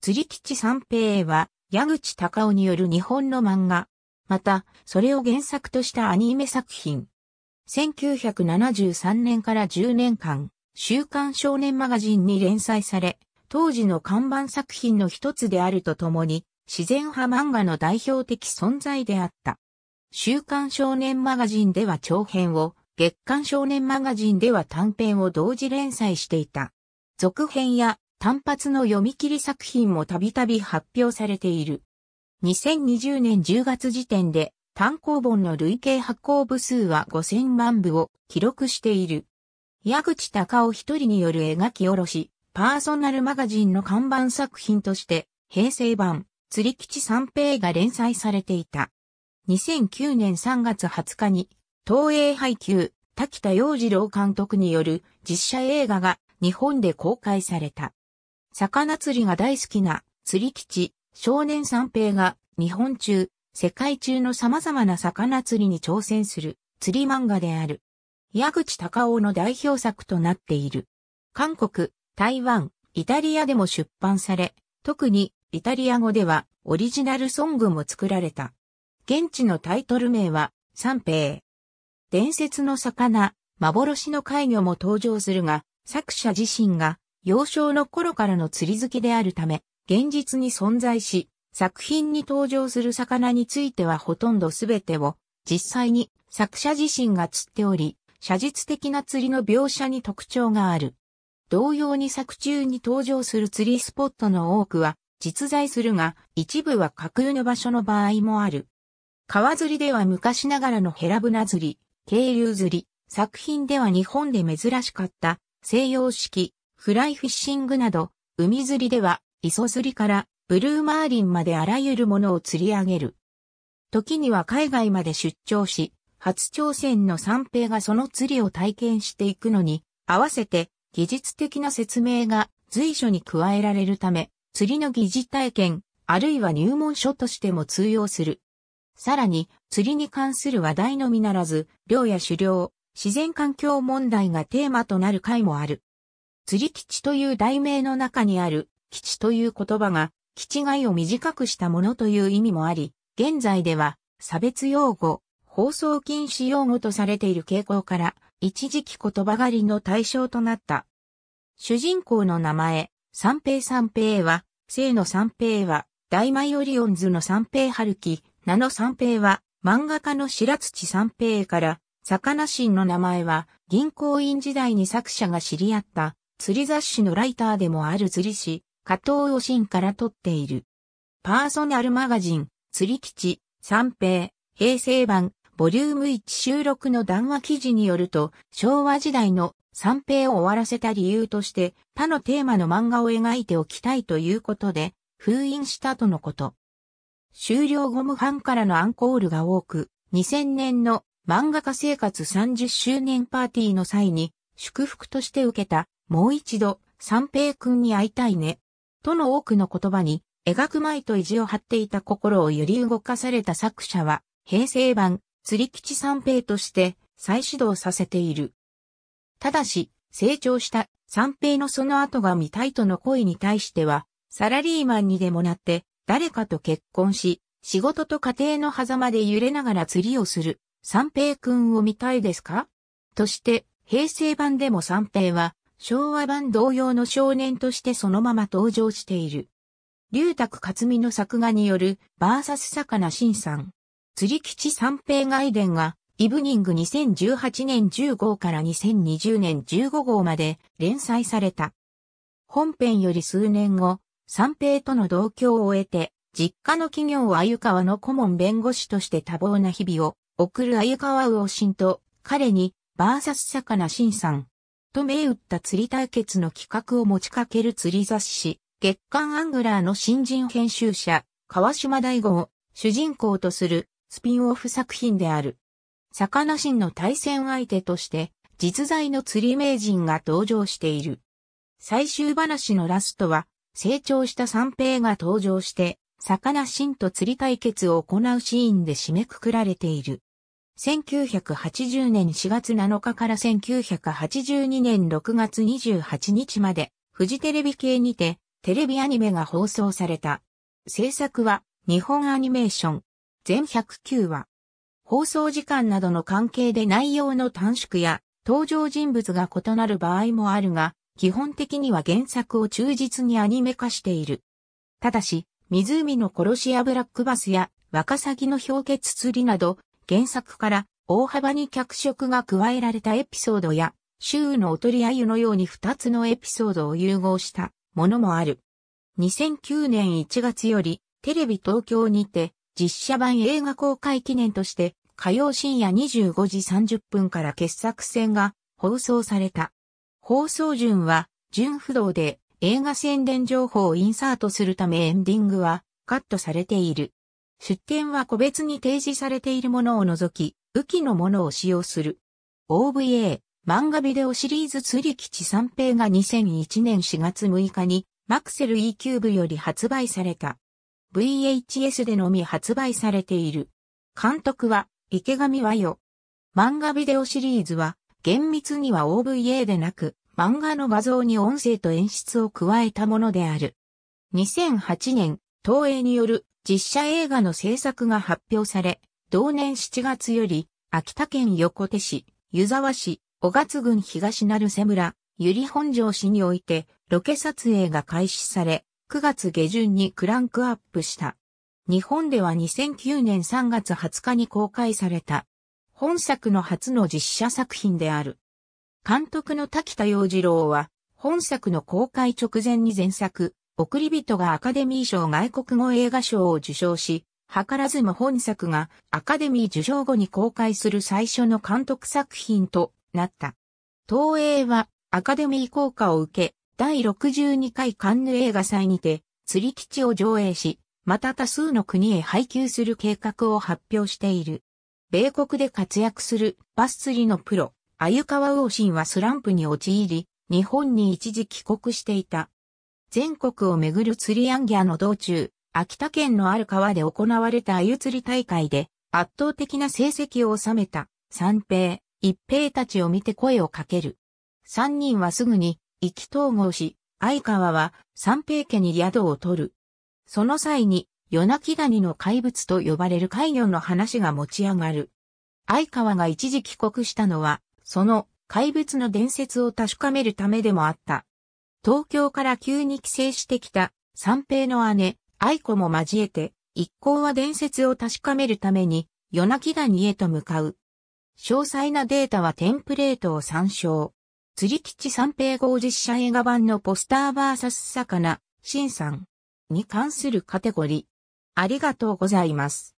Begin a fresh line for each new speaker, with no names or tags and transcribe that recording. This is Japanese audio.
釣吉三平は、矢口隆夫による日本の漫画。また、それを原作としたアニメ作品。1973年から10年間、週刊少年マガジンに連載され、当時の看板作品の一つであるとともに、自然派漫画の代表的存在であった。週刊少年マガジンでは長編を、月刊少年マガジンでは短編を同時連載していた。続編や単発の読み切り作品もたびたび発表されている。2020年10月時点で単行本の累計発行部数は5000万部を記録している。矢口隆夫一人による描き下ろし、パーソナルマガジンの看板作品として、平成版、釣り吉三平が連載されていた。2009年3月20日に、東映配給、滝田洋次郎監督による実写映画が日本で公開された。魚釣りが大好きな釣り吉、少年三平が日本中、世界中の様々な魚釣りに挑戦する釣り漫画である。矢口隆夫の代表作となっている。韓国、台湾、イタリアでも出版され、特にイタリア語ではオリジナルソングも作られた。現地のタイトル名は三平。伝説の魚、幻の怪魚も登場するが、作者自身が幼少の頃からの釣り好きであるため、現実に存在し、作品に登場する魚についてはほとんど全てを、実際に作者自身が釣っており、写実的な釣りの描写に特徴がある。同様に作中に登場する釣りスポットの多くは実在するが、一部は架空の場所の場合もある。川釣りでは昔ながらのヘラブナ釣り、渓流釣り、作品では日本で珍しかった西洋式フライフィッシングなど、海釣りでは、磯釣りから、ブルーマーリンまであらゆるものを釣り上げる。時には海外まで出張し、初挑戦の三平がその釣りを体験していくのに、合わせて技術的な説明が随所に加えられるため、釣りの疑似体験、あるいは入門書としても通用する。さらに、釣りに関する話題のみならず、漁や狩猟、自然環境問題がテーマとなる回もある。釣り吉という題名の中にある、吉という言葉が、吉貝を短くしたものという意味もあり、現在では、差別用語、放送禁止用語とされている傾向から、一時期言葉狩りの対象となった。主人公の名前、三平三平は、生の三平は、大マイオリオンズの三平春樹、名の三平は、漫画家の白土三平から、魚神の名前は、銀行員時代に作者が知り合った、釣り雑誌のライターでもある釣り師、加藤を信から撮っている。パーソナルマガジン、釣り基地、三平、平成版、ボリューム1収録の談話記事によると、昭和時代の三平を終わらせた理由として、他のテーマの漫画を描いておきたいということで、封印したとのこと。終了後もファンからのアンコールが多く、2000年の漫画家生活30周年パーティーの際に、祝福として受けたもう一度、三平君に会いたいね。との多くの言葉に、描く前と意地を張っていた心を揺り動かされた作者は、平成版、釣り吉三平として再始動させている。ただし、成長した三平のその後が見たいとの声に対しては、サラリーマンにでもなって、誰かと結婚し、仕事と家庭の狭間で揺れながら釣りをする、三平くんを見たいですかとして、平成版でも三平は、昭和版同様の少年としてそのまま登場している。龍卓克美の作画による、バーサス坂名新さん。釣吉三平外伝が、イブニング2018年10号から2020年15号まで連載された。本編より数年後、三平との同居を終えて、実家の企業鮎川の顧問弁護士として多忙な日々を送る鮎川魚心と、彼に、バーサス坂名新さん、と銘打った釣り対決の企画を持ちかける釣り雑誌、月刊アングラーの新人編集者、川島大吾を主人公とするスピンオフ作品である。魚神の対戦相手として実在の釣り名人が登場している。最終話のラストは成長した三平が登場して魚神と釣り対決を行うシーンで締めくくられている。1980年4月7日から1982年6月28日まで、フジテレビ系にて、テレビアニメが放送された。制作は、日本アニメーション。全109話。放送時間などの関係で内容の短縮や、登場人物が異なる場合もあるが、基本的には原作を忠実にアニメ化している。ただし、湖の殺し屋ブラックバスや、ワカサギの氷結釣りなど、原作から大幅に脚色が加えられたエピソードや、周のおとりあゆのように二つのエピソードを融合したものもある。2009年1月よりテレビ東京にて実写版映画公開記念として火曜深夜25時30分から傑作選が放送された。放送順は順不動で映画宣伝情報をインサートするためエンディングはカットされている。出典は個別に提示されているものを除き、雨季のものを使用する。OVA、漫画ビデオシリーズ釣り吉三平が2001年4月6日に、マクセル E キューブより発売された。VHS でのみ発売されている。監督は、池上和代。漫画ビデオシリーズは、厳密には OVA でなく、漫画の画像に音声と演出を加えたものである。2008年、東映による実写映画の制作が発表され、同年7月より、秋田県横手市、湯沢市、小勝郡東成瀬村、百合本城市において、ロケ撮影が開始され、9月下旬にクランクアップした。日本では2009年3月20日に公開された。本作の初の実写作品である。監督の滝田洋次郎は、本作の公開直前に前作、送り人がアカデミー賞外国語映画賞を受賞し、図らずも本作がアカデミー受賞後に公開する最初の監督作品となった。東映はアカデミー効果を受け、第62回カンヌ映画祭にて、釣り基地を上映し、また多数の国へ配給する計画を発表している。米国で活躍するバス釣りのプロ、鮎川王ンはスランプに陥り、日本に一時帰国していた。全国をめぐる釣りアンギャの道中、秋田県のある川で行われた鮎釣り大会で圧倒的な成績を収めた三平、一平たちを見て声をかける。三人はすぐに意気投合し、相川は三平家に宿を取る。その際に、夜泣き谷の怪物と呼ばれる海魚の話が持ち上がる。相川が一時帰国したのは、その怪物の伝説を確かめるためでもあった。東京から急に帰省してきた三平の姉、愛子も交えて、一行は伝説を確かめるために、夜泣き谷へと向かう。詳細なデータはテンプレートを参照。釣り吉三平号実写映画版のポスターバーサス魚、新さんに関するカテゴリー。ありがとうございます。